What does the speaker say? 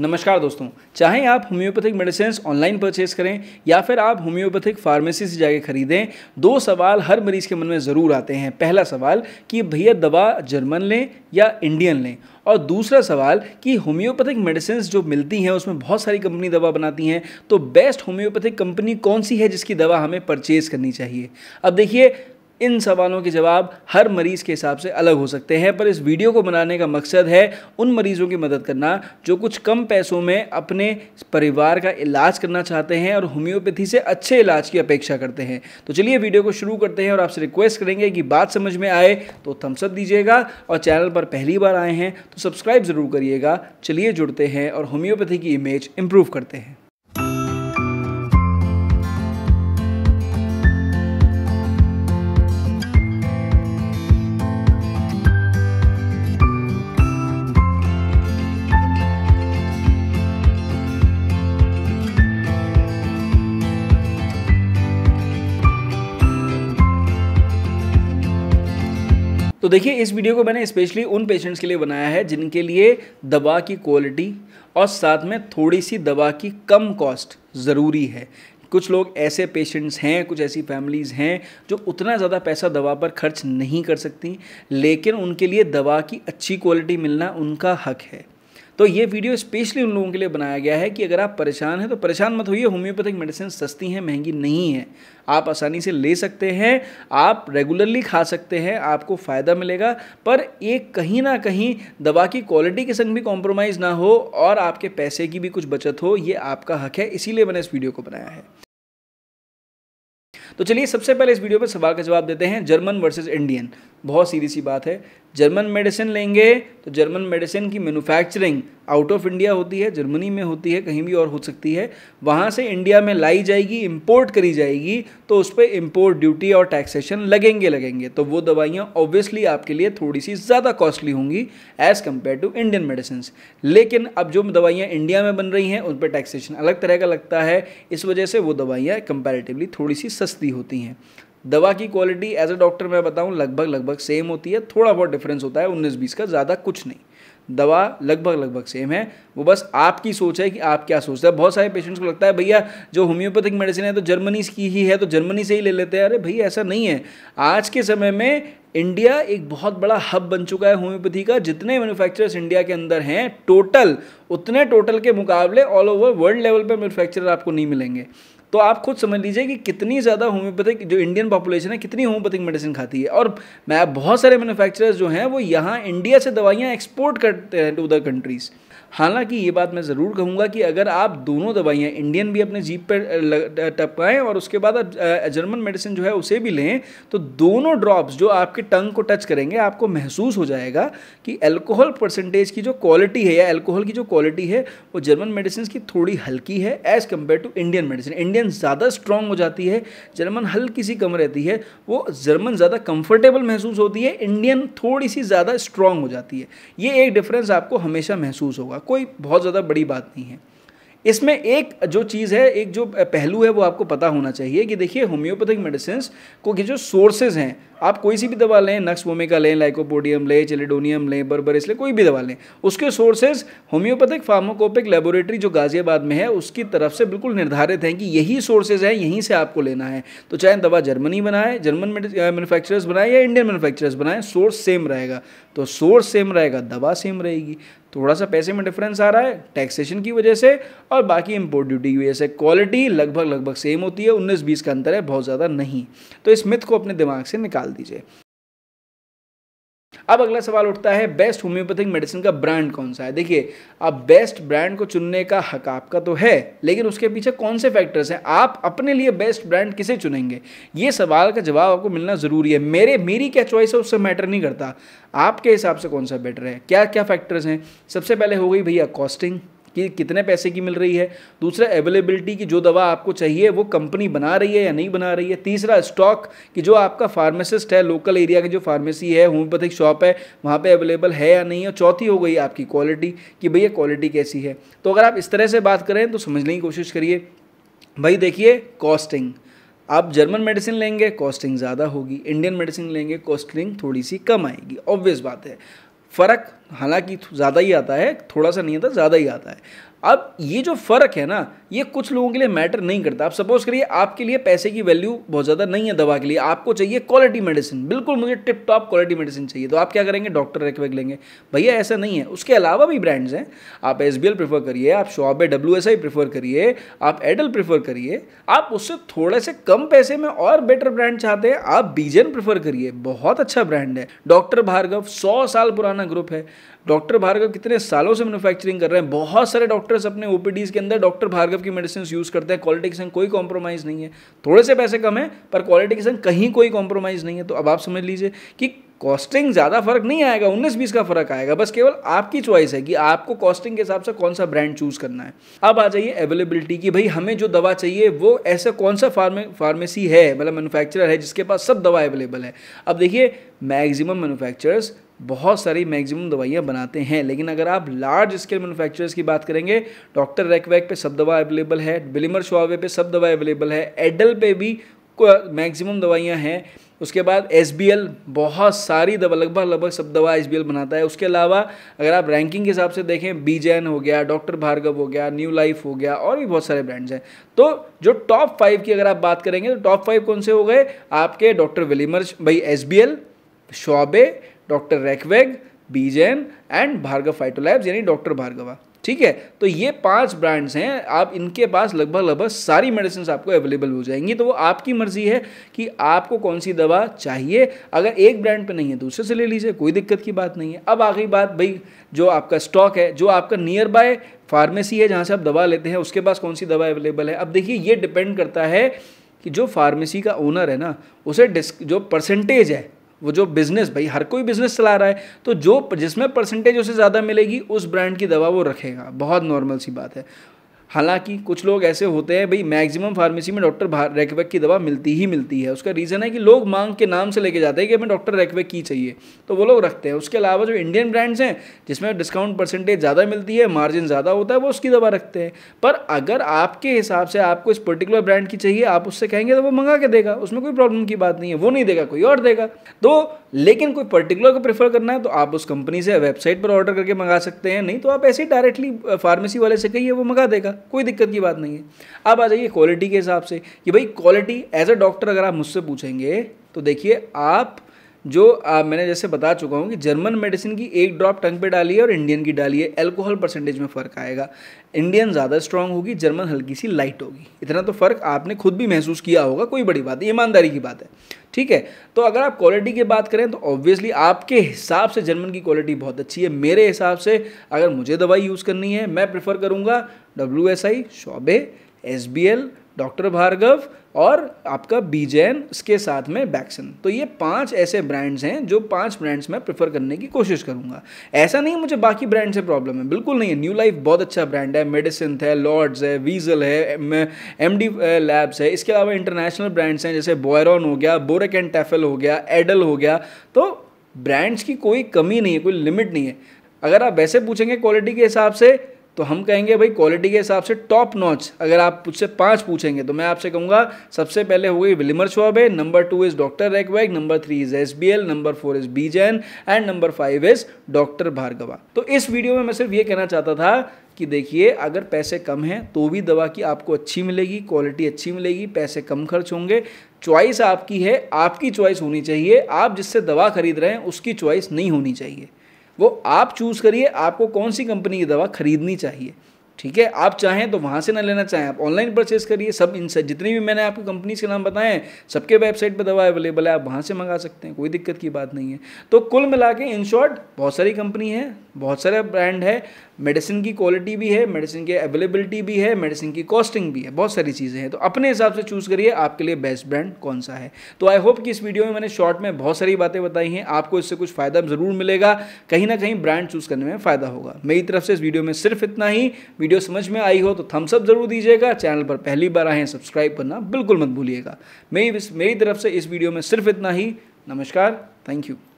नमस्कार दोस्तों चाहे आप होम्योपैथिक मेडिसिन ऑनलाइन परचेज करें या फिर आप होम्योपैथिक फार्मेसी से जाके खरीदें दो सवाल हर मरीज के मन में ज़रूर आते हैं पहला सवाल कि भैया दवा जर्मन लें या इंडियन लें और दूसरा सवाल कि होम्योपैथिक मेडिसिन जो मिलती हैं उसमें बहुत सारी कंपनी दवा बनाती हैं तो बेस्ट होम्योपैथिक कंपनी कौन सी है जिसकी दवा हमें परचेज़ करनी चाहिए अब देखिए इन सवालों के जवाब हर मरीज़ के हिसाब से अलग हो सकते हैं पर इस वीडियो को बनाने का मकसद है उन मरीज़ों की मदद करना जो कुछ कम पैसों में अपने परिवार का इलाज करना चाहते हैं और होम्योपैथी से अच्छे इलाज की अपेक्षा करते हैं तो चलिए वीडियो को शुरू करते हैं और आपसे रिक्वेस्ट करेंगे कि बात समझ में आए तो थम्सअप दीजिएगा और चैनल पर पहली बार आए हैं तो सब्सक्राइब ज़रूर करिएगा चलिए जुड़ते हैं और होम्योपैथी की इमेज इम्प्रूव करते हैं तो देखिए इस वीडियो को मैंने स्पेशली उन पेशेंट्स के लिए बनाया है जिनके लिए दवा की क्वालिटी और साथ में थोड़ी सी दवा की कम कॉस्ट ज़रूरी है कुछ लोग ऐसे पेशेंट्स हैं कुछ ऐसी फैमिलीज़ हैं जो उतना ज़्यादा पैसा दवा पर खर्च नहीं कर सकती लेकिन उनके लिए दवा की अच्छी क्वालिटी मिलना उनका हक है तो ये वीडियो स्पेशली उन लोगों के लिए बनाया गया है कि अगर आप परेशान हैं तो परेशान मत होइए होम्योपैथिक मेडिसिन सस्ती हैं महंगी नहीं है आप आसानी से ले सकते हैं आप रेगुलरली खा सकते हैं आपको फ़ायदा मिलेगा पर एक कहीं ना कहीं दवा की क्वालिटी के संग भी कॉम्प्रोमाइज़ ना हो और आपके पैसे की भी कुछ बचत हो ये आपका हक है इसीलिए मैंने इस वीडियो को बनाया है तो चलिए सबसे पहले इस वीडियो पर सवाल का जवाब देते हैं जर्मन वर्सेज इंडियन बहुत सीधी सी बात है जर्मन मेडिसिन लेंगे तो जर्मन मेडिसिन की मैनुफैक्चरिंग आउट ऑफ इंडिया होती है जर्मनी में होती है कहीं भी और हो सकती है वहाँ से इंडिया में लाई जाएगी इम्पोर्ट करी जाएगी तो उस पर इम्पोर्ट ड्यूटी और टैक्सेशन लगेंगे लगेंगे तो वो दवाइयाँ ऑब्वियसली आपके लिए थोड़ी सी ज़्यादा कॉस्टली होंगी as compare to Indian medicine लेकिन अब जो दवाइयाँ इंडिया में बन रही हैं उन पर टैक्सेशन अलग तरह का लगता है इस वजह से वो दवाइयाँ कंपेरेटिवली थोड़ी सी सस्ती होती हैं दवा की क्वालिटी एज अ डॉक्टर मैं बताऊं लगभग लगभग सेम होती है थोड़ा बहुत डिफरेंस होता है 19-20 का ज़्यादा कुछ नहीं दवा लगभग लगभग सेम है वो बस आपकी सोच है कि आप क्या सोचते हैं बहुत सारे पेशेंट्स को लगता है भैया जो होम्योपैथिक मेडिसिन है तो जर्मनी की ही है तो जर्मनी से ही ले लेते हैं अरे भैया ऐसा नहीं है आज के समय में इंडिया एक बहुत बड़ा हब बन चुका है होम्योपैथी का जितने मैन्युफैक्चरर्स इंडिया के अंदर हैं टोटल उतने टोटल के मुकाबले ऑल ओवर वर्ल्ड लेवल पर मैन्युफैक्चरर आपको नहीं मिलेंगे तो आप खुद समझ लीजिए कि कितनी ज़्यादा होम्योपैथिक जो इंडियन पॉपुलेशन है कितनी होम्योपैथिक मेडिसिन खाती है और मैं बहुत सारे मैन्युफैक्चरर्स जो हैं वो यहाँ इंडिया से दवाइयाँ एक्सपोर्ट करते हैं टू द कंट्रीज़ हालांकि ये बात मैं ज़रूर कहूँगा कि अगर आप दोनों दवाइयाँ इंडियन भी अपने जीप पर टपकाएँ और उसके बाद आप जर्मन मेडिसिन जो है उसे भी लें तो दोनों ड्रॉप्स जो आपके टंग को टच करेंगे आपको महसूस हो जाएगा कि अल्कोहल परसेंटेज की जो क्वालिटी है या एल्कोहल की जो क्वालिटी है वो जर्मन मेडिसिन की थोड़ी हल्की है as compare to Indian medicine Indian ज़्यादा स्ट्रॉन्ग हो जाती है जर्मन हल्की सी कम रहती है वो जर्मन ज़्यादा कंफर्टेबल महसूस होती है इंडियन थोड़ी सी ज़्यादा स्ट्रॉन्ग हो जाती है ये एक डिफरेंस आपको हमेशा महसूस होगा होगा कोई बहुत ज़्यादा बड़ी बात नहीं है इसमें एक जो चीज़ है एक जो पहलू है वो आपको पता होना चाहिए कि देखिए होम्योपैथिक मेडिसिन को के जो सोर्सेज हैं आप कोई सी भी दवा लें नक्स वोमिका लें लाइकोपोडियम लें चिलेडोनियम लें बर्बर इसलिए कोई भी दवा लें उसके सोर्सेज होम्योपैथिक फार्माकोपिक लेबोरेटरी जो गाज़ियाबाद में है उसकी तरफ से बिल्कुल निर्धारित हैं कि यही सोर्सेज हैं यहीं से आपको लेना है तो चाहे दवा जर्मनी बनाए जर्मन मैनुफैक्चरर्स बनाए या इंडियन मैनुफैक्चरर्स बनाए सोर्स सेम रहेगा तो सोर्स सेम रहेगा दवा सेम रहेगी थोड़ा सा पैसे में डिफरेंस आ रहा है टैक्सेशन की वजह से और बाकी इम्पोर्ट ड्यूटी की वजह से क्वालिटी लगभग लगभग सेम होती है उन्नीस बीस का अंतर है बहुत ज़्यादा नहीं तो इस मिथ को अपने दिमाग से निकाल दीजिए अब अगला सवाल उठता है बेस्ट होम्योपैथिक मेडिसिन का ब्रांड कौन सा है देखिए अब बेस्ट ब्रांड को चुनने का हक आपका तो है लेकिन उसके पीछे कौन से फैक्टर्स हैं आप अपने लिए बेस्ट ब्रांड किसे चुनेंगे ये सवाल का जवाब आपको मिलना ज़रूरी है मेरे मेरी क्या चॉइस है उससे मैटर नहीं करता आपके हिसाब से कौन सा बेटर है क्या क्या फैक्टर्स हैं सबसे पहले हो गई भैया कॉस्टिंग कि कितने पैसे की मिल रही है दूसरा अवेलेबिलिटी की जो दवा आपको चाहिए वो कंपनी बना रही है या नहीं बना रही है तीसरा स्टॉक कि जो आपका फार्मासिस्ट है लोकल एरिया की जो फार्मेसी है होम्योपैथिक शॉप है वहाँ पर अवेलेबल है या नहीं है चौथी हो गई आपकी क्वालिटी कि भैया क्वालिटी कैसी है तो अगर आप इस तरह से बात करें तो समझने की कोशिश करिए भाई देखिए कॉस्टिंग आप जर्मन मेडिसिन लेंगे कॉस्टिंग ज़्यादा होगी इंडियन मेडिसिन लेंगे कॉस्टिंग थोड़ी सी कम आएगी ऑब्वियस बात है फ़र्क हालांकि ज़्यादा ही आता है थोड़ा सा नहीं आता ज़्यादा ही आता है अब ये जो फ़र्क है ना ये कुछ लोगों के लिए मैटर नहीं करता आप सपोज़ करिए आपके लिए पैसे की वैल्यू बहुत ज़्यादा नहीं है दवा के लिए आपको चाहिए क्वालिटी मेडिसिन बिल्कुल मुझे टिप टॉप क्वालिटी मेडिसिन चाहिए तो आप क्या करेंगे डॉक्टर वेख लेंगे भैया ऐसा नहीं है उसके अलावा भी ब्रांड्स हैं आप एस बी प्रेफर करिए आप Schwabe W S I prefer करिए आप एडल प्रेफर करिए आप उससे थोड़े से कम पैसे में और बेटर ब्रांड चाहते हैं आप बीजन प्रेफर करिए बहुत अच्छा ब्रांड है डॉक्टर भार्गव सौ साल पुराना ग्रुप है डॉक्टर भार्गव कितने सालों से मैनुफैक्चरिंग कर रहे हैं बहुत सारे डॉक्टर डॉक्टर्स अपने ओपीडीज के अंदर डॉक्टर भार्गव की मेडिसिन यूज़ करते हैं क्वालिटी के संग कोई कॉम्प्रोमाइज़ नहीं है थोड़े से पैसे कम है पर क्वालिटी के संग कहीं कोई कॉम्प्रोमाइज़ नहीं है तो अब आप समझ लीजिए कि कॉस्टिंग ज़्यादा फर्क नहीं आएगा उन्नीस बीस का फर्क आएगा बस केवल आपकी चॉइस है कि आपको कॉस्टिंग के हिसाब से कौन सा ब्रांड चूज़ करना है अब आ जाइए अवेलेबिलिटी की भाई हमें जो दवा चाहिए वो ऐसा कौन सा फार्मे फार्मेसी है मतलब मैनुफैक्चरर है जिसके पास सब दवा अवेलेबल है अब देखिए मैक्सिमम मैनुफैक्चरर्स बहुत सारी मैक्सिमम दवाइयाँ बनाते हैं लेकिन अगर आप लार्ज स्केल मैनुफैक्चरर्स की बात करेंगे डॉक्टर रेकवैक पे सब दवा अवेलेबल है बिलिमर शुआवे पे सब दवा अवेलेबल है एडल पे भी मैक्सिमम दवाइयाँ हैं उसके बाद एस बहुत सारी दवा लगभग लगभग सब दवा एस बनाता है उसके अलावा अगर आप रैंकिंग के हिसाब से देखें जैन हो गया डॉक्टर भार्गव हो गया न्यू लाइफ हो गया और भी बहुत सारे ब्रांड्स हैं तो जो टॉप फाइव की अगर आप बात करेंगे तो टॉप फाइव कौन से हो गए आपके डॉक्टर विलीमर भाई S B Schwabe doctor Reckeweg B Jain and Bhargav Phytolabs यानी डॉक्टर भार्गवा ठीक है तो ये पांच ब्रांड्स हैं आप इनके पास लगभग लगभग सारी मेडिसिन आपको अवेलेबल हो जाएंगी तो वो आपकी मर्जी है कि आपको कौन सी दवा चाहिए अगर एक ब्रांड पे नहीं है दूसरे तो से ले लीजिए कोई दिक्कत की बात नहीं है अब आ गई बात भाई जो आपका स्टॉक है जो आपका नियर बाय फार्मेसी है जहाँ से आप दवा लेते हैं उसके पास कौन सी दवा अवेलेबल है अब देखिए ये डिपेंड करता है कि जो फार्मेसी का ओनर है ना उसे जो परसेंटेज है वो जो बिज़नेस भाई हर कोई बिज़नेस चला रहा है तो जो जिसमें परसेंटेज उसे ज़्यादा मिलेगी उस ब्रांड की दवा वो रखेगा बहुत नॉर्मल सी बात है हालांकि कुछ लोग ऐसे होते हैं भाई मैक्सिमम फार्मेसी में डॉक्टर रेकवेक की दवा मिलती ही मिलती है उसका रीज़न है कि लोग मांग के नाम से लेके जाते हैं कि हमें डॉक्टर रेकवेक की चाहिए तो वो लोग रखते हैं उसके अलावा जो इंडियन ब्रांड्स हैं जिसमें डिस्काउंट परसेंटेज ज़्यादा मिलती है मार्जिन ज़्यादा होता है वो उसकी दवा रखते हैं पर अगर आपके हिसाब से आपको इस पर्टिकुलर ब्रांड की चाहिए आप उससे कहेंगे तो वो मंगा के देगा उसमें कोई प्रॉब्लम की बात नहीं है वो नहीं देगा कोई और देगा तो लेकिन कोई पर्टिकुलर को प्रेफर करना है तो आप उस कंपनी से वेबसाइट पर ऑर्डर करके मंगा सकते हैं नहीं तो आप ऐसे ही डायरेक्टली फार्मेसी वाले से कहिए वो मंगा देगा कोई दिक्कत की बात नहीं है अब आ जाइए क्वालिटी के हिसाब से कि भाई क्वालिटी एज अ डॉक्टर अगर आप मुझसे पूछेंगे तो देखिए आप जो आ, मैंने जैसे बता चुका हूँ कि जर्मन मेडिसिन की एक ड्रॉप टंग पे डालिए और इंडियन की डालिए अल्कोहल परसेंटेज में फ़र्क आएगा इंडियन ज़्यादा स्ट्रांग होगी जर्मन हल्की सी लाइट होगी इतना तो फ़र्क आपने खुद भी महसूस किया होगा कोई बड़ी बात ईमानदारी की बात है ठीक है तो अगर आप क्वालिटी की बात करें तो ऑब्वियसली आपके हिसाब से जर्मन की क्वालिटी बहुत अच्छी है मेरे हिसाब से अगर मुझे दवाई यूज़ करनी है मैं प्रेफर करूँगा W S I Schwabe S B L doctor Bhargav और आपका बीजेन उसके साथ में बैक्सन तो ये पांच ऐसे ब्रांड्स हैं जो पांच ब्रांड्स मैं प्रेफर करने की कोशिश करूँगा ऐसा नहीं मुझे बाकी ब्रांड से प्रॉब्लम है बिल्कुल नहीं है न्यू लाइफ बहुत अच्छा ब्रांड है मेडिसिन है लॉर्ड्स है वीजल है एम डी लैब्स है इसके अलावा इंटरनेशनल ब्रांड्स हैं जैसे बोयरॉन हो गया बोरेक एंड टेफल हो गया एडल हो गया तो ब्रांड्स की कोई कमी नहीं है कोई लिमिट नहीं है अगर आप वैसे पूछेंगे क्वालिटी के हिसाब से तो हम कहेंगे भाई क्वालिटी के हिसाब से टॉप नॉच अगर आप मुझसे पाँच पूछेंगे तो मैं आपसे कहूँगा सबसे पहले हो गई Willmar Schwabe number two is doctor Reckeweg number three is S B L number four is B Jain and number five is doctor Bhargava तो इस वीडियो में मैं सिर्फ ये कहना चाहता था कि देखिए अगर पैसे कम हैं तो भी दवा की आपको अच्छी मिलेगी क्वालिटी अच्छी मिलेगी पैसे कम खर्च होंगे चॉइस आपकी है आपकी चॉइस होनी चाहिए आप जिससे दवा खरीद रहे हैं उसकी चॉइस नहीं होनी चाहिए वो आप चूज़ करिए आपको कौन सी कंपनी की दवा खरीदनी चाहिए ठीक है आप चाहें तो वहाँ से ना लेना चाहें आप ऑनलाइन परचेस करिए सब इन सब जितनी भी मैंने आपको कंपनीज के नाम बताए हैं सबके वेबसाइट पर दवा अवेलेबल है आप वहाँ से मंगा सकते हैं कोई दिक्कत की बात नहीं है तो कुल मिला के इन शॉर्ट बहुत सारी कंपनी है बहुत सारे ब्रांड है मेडिसिन की क्वालिटी भी है मेडिसिन की अवेलेबिलिटी भी है मेडिसिन की कॉस्टिंग भी है बहुत सारी चीज़ें हैं तो अपने हिसाब से चूज़ करिए आपके लिए बेस्ट ब्रांड कौन सा है तो आई होप कि इस वीडियो में मैंने शॉर्ट में बहुत सारी बातें बताई हैं आपको इससे कुछ फ़ायदा ज़रूर मिलेगा कहीं ना कहीं ब्रांड चूज़ करने में फ़ायदा होगा मेरी तरफ से इस वीडियो में सिर्फ इतना ही वीडियो समझ में आई हो तो थम्सअप ज़रूर दीजिएगा चैनल पर पहली बार आए हैं सब्सक्राइब करना बिल्कुल मत भूलिएगा मेरी मेरी तरफ से इस वीडियो में सिर्फ इतना ही नमस्कार थैंक यू